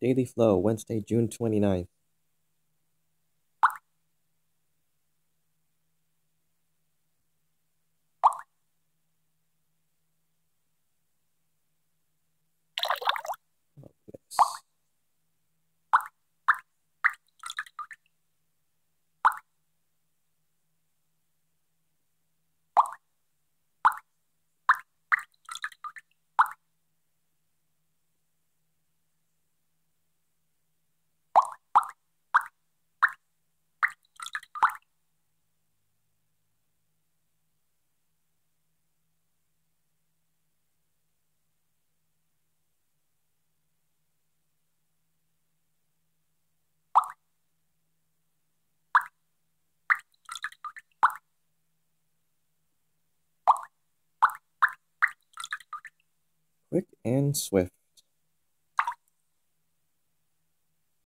Daily Flow, Wednesday, June 29th. quick and swift.